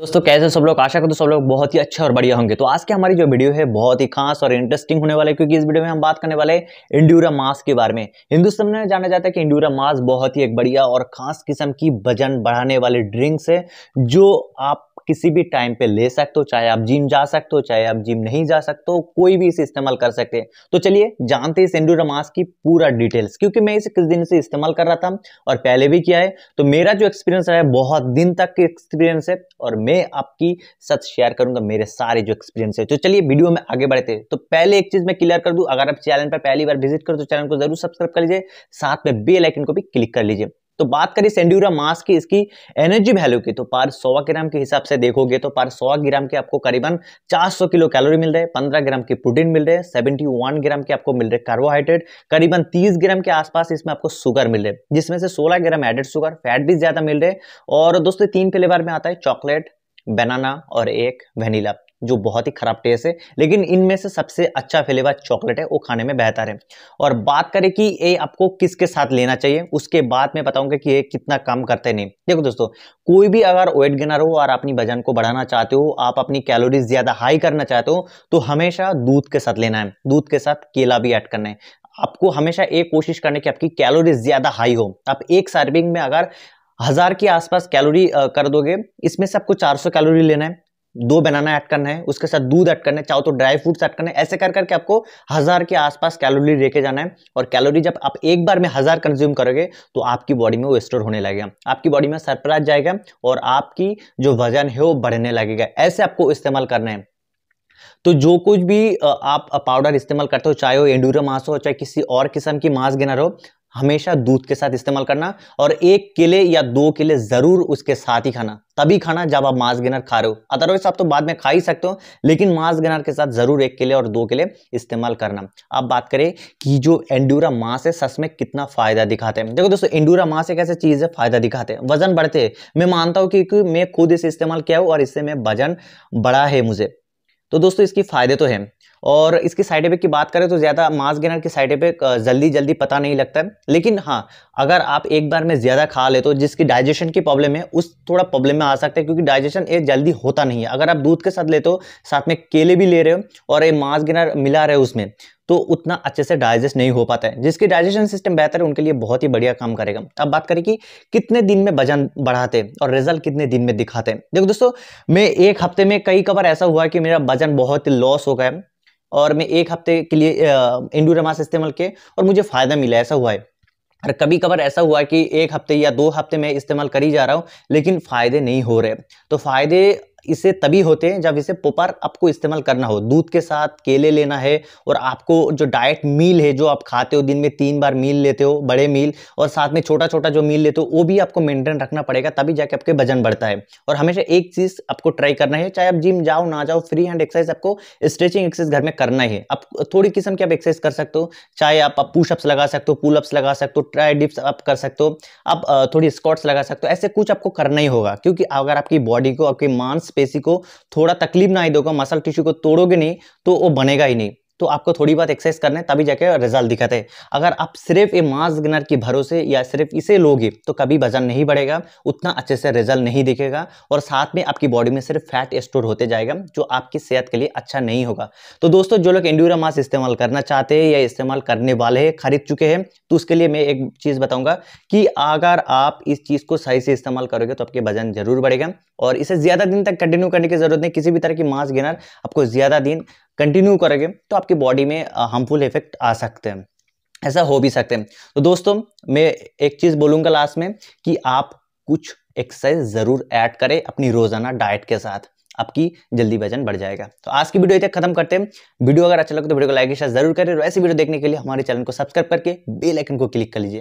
दोस्तों कैसे सब लोग आशा करते सब लोग बहुत ही अच्छे और बढ़िया होंगे तो आज की हमारी जो वीडियो है बहुत ही खास और इंटरेस्टिंग होने वाला है क्योंकि इस वीडियो में हम बात करने वाले हैं इंड्यूरा मास के बारे में हिंदुस्तान में जाना जाता है कि इंड्यूरा मास बहुत ही एक बढ़िया और खास किस्म की वजन बढ़ाने वाले ड्रिंक्स है जो आप किसी भी टाइम पे ले सकते हो चाहे आप जिम जा सकते हो चाहे आप जिम नहीं जा सकते हो कोई भी इसे इस्तेमाल कर सकते हैं तो चलिए जानते हैं इस एंडोरामास की पूरा डिटेल्स क्योंकि मैं इसे किस दिन से इस्तेमाल कर रहा था और पहले भी किया है तो मेरा जो एक्सपीरियंस रहा है बहुत दिन तक के एक्सपीरियंस है और मैं आपकी सच शेयर करूंगा मेरे सारे जो एक्सपीरियंस है तो चलिए वीडियो में आगे बढ़ते तो पहले एक चीज मैं क्लियर कर दूं अगर आप चैनल पर पहली बार विजिट करो तो चैनल को जरूर सब्सक्राइब कर लीजिए साथ में बेल आइकन को भी क्लिक कर लीजिए तो बात करें सेंड्यूरा मास की इसकी एनर्जी वैल्यू की तो पार सौ ग्राम के हिसाब से देखोगे तो पार सौ ग्राम के आपको करीबन 400 किलो कैलोरी मिल रहे हैं 15 ग्राम की प्रोटीन मिल रहे हैं सेवेंटी ग्राम के आपको मिल रहे कार्बोहाइड्रेट करीबन 30 ग्राम के आसपास इसमें आपको शुगर मिल रहे जिसमें से सोलह ग्राम एडेड शुगर फैट भी ज़्यादा मिल रहे और दोस्तों तीन फ्लेवर में आता है चॉकलेट बनाना और एक वेनिला जो बहुत ही खराब टेस्ट है लेकिन इनमें से सबसे अच्छा फ्लेवर चॉकलेट है वो खाने में बेहतर है और बात करें कि ये आपको किसके साथ लेना चाहिए उसके बाद में बताऊंगा कि ये कितना काम करते नहीं देखो दोस्तों कोई भी अगर वेट गेनर हो और अपनी वजन को बढ़ाना चाहते हो आप अपनी कैलोरीज ज़्यादा हाई करना चाहते हो तो हमेशा दूध के साथ लेना है दूध के साथ केला भी ऐड करना है आपको हमेशा एक कोशिश करने की आपकी कैलोरीज ज़्यादा हाई हो आप एक सर्विंग में अगर हज़ार के आसपास कैलोरी कर दोगे इसमें से आपको 400 कैलोरी लेना है दो बनाना ऐड करना है उसके साथ दूध ऐड करना है चाहो तो ड्राई फ्रूट्स ऐड करना है ऐसे कर करके आपको हज़ार के आसपास कैलोरी लेके जाना है और कैलोरी जब आप एक बार में हज़ार कंज्यूम करोगे तो आपकी बॉडी में वो स्टोर होने लगेगा आपकी बॉडी में सरप्राइज जाएगा और आपकी जो वजन है वो बढ़ने लगेगा ऐसे आपको इस्तेमाल करना है तो जो कुछ भी आप पाउडर इस्तेमाल करते हो चाहे वो एंडूरा मांस हो चाहे किसी और किस्म की मांस गिनर हो हमेशा दूध के साथ इस्तेमाल करना और एक किले या दो किले ज़रूर उसके साथ ही खाना तभी खाना जब आप मांस गिनर खा रहे हो अदरवाइज आप तो बाद में खा ही सकते हो लेकिन मांस गिनर के साथ ज़रूर एक किले और दो किले इस्तेमाल करना अब बात करें कि जो एंडूरा मांस है सच में कितना फ़ायदा दिखाते हैं देखो दोस्तों एंडूरा मांस एक ऐसी चीज़ है फ़ायदा दिखाते हैं वजन बढ़ते मैं मानता हूँ क्योंकि मैं खुद इसे इस्तेमाल किया हूँ और इससे मैं वजन बढ़ा है मुझे तो दोस्तों इसके फ़ायदे तो हैं और इसके साइड इफेक्ट की बात करें तो ज़्यादा मास गेनर के साइड इफेक्ट जल्दी जल्दी पता नहीं लगता है लेकिन हाँ अगर आप एक बार में ज़्यादा खा ले तो जिसकी डाइजेशन की प्रॉब्लम है उस थोड़ा प्रॉब्लम में आ सकते हैं क्योंकि डाइजेशन ये जल्दी होता नहीं है अगर आप दूध के साथ ले तो साथ में केले भी ले रहे हो और ये मास गिनर मिला रहे हो उसमें तो उतना अच्छे से डाइजेस्ट नहीं हो पाता है जिसकी डाइजेशन सिस्टम बेहतर है उनके लिए बहुत ही बढ़िया काम करेगा अब बात करें कि कितने दिन में वजन बढ़ाते हैं और रिजल्ट कितने दिन में दिखाते हैं देखो दोस्तों मैं एक हफ्ते में कई कबार ऐसा हुआ कि मेरा वजन बहुत लॉस हो गया और मैं एक हफ्ते के लिए इंडोरामास इस्तेमाल किए और मुझे फ़ायदा मिला ऐसा हुआ है और कभी कभार ऐसा हुआ कि एक हफ्ते या दो हफ्ते में इस्तेमाल करी जा रहा हूँ लेकिन फ़ायदे नहीं हो रहे तो फ़ायदे इसे तभी होते हैं जब इसे पोपार आपको इस्तेमाल करना हो दूध के साथ केले लेना है और आपको जो डाइट मील है जो आप खाते हो दिन में तीन बार मील लेते हो बड़े मील और साथ में छोटा छोटा जो मील लेते हो वो भी आपको मेंटेन रखना पड़ेगा तभी जाके आपके वजन बढ़ता है और हमेशा एक चीज़ आपको ट्राई करना है चाहे आप जिम जाओ ना जाओ फ्री हैंड एक्सरसाइज आपको स्ट्रेचिंग एक्सरसाइज घर में करना है आप थोड़ी किस्म की आप एक्सरसाइज कर सकते हो चाहे आप पुशअप्स लगा सकते हो पुलअप्स लगा सकते हो ट्राई डिप्स आप कर सकते हो आप थोड़ी स्कॉट्स लगा सकते हो ऐसे कुछ आपको करना ही होगा क्योंकि अगर आपकी बॉडी को आपके मांस मांसपेशी को थोड़ा तकलीफ ना ही दोगे मसल टिश्यू को तोड़ोगे नहीं तो वो बनेगा ही नहीं तो आपको थोड़ी बहुत एक्सरसाइज करना है तभी जाके रिजल्ट दिखाते हैं अगर आप सिर्फ ये मास गनर के भरोसे या सिर्फ इसे लोगे तो कभी वजन नहीं बढ़ेगा उतना अच्छे से रिजल्ट नहीं दिखेगा और साथ में आपकी बॉडी में सिर्फ फैट स्टोर होते जाएगा जो आपकी सेहत के लिए अच्छा नहीं होगा तो दोस्तों जो लोग इंडूरा मास इस्तेमाल करना चाहते हैं या इस्तेमाल करने वाले हैं खरीद चुके हैं तो उसके लिए मैं एक चीज़ बताऊँगा कि अगर आप इस चीज़ को सही से इस्तेमाल करोगे तो आपके वजन जरूर बढ़ेगा और इसे ज़्यादा दिन तक कंटिन्यू करने की जरूरत नहीं किसी भी तरह की मास गिनर आपको ज़्यादा दिन कंटिन्यू करोगे तो आपकी बॉडी में हार्मफुल इफेक्ट आ सकते हैं ऐसा हो भी सकते हैं तो दोस्तों मैं एक चीज़ बोलूँगा लास्ट में कि आप कुछ एक्सरसाइज ज़रूर ऐड करें अपनी रोज़ाना डाइट के साथ आपकी जल्दी वजन बढ़ जाएगा तो आज की वीडियो इतने खत्म करते हैं वीडियो अगर अच्छा लगे तो वीडियो को लाइक शेयर जरूर करें और ऐसी वीडियो देखने के लिए हमारे चैनल को सब्सक्राइब करके बेल आइकन को क्लिक कर लीजिए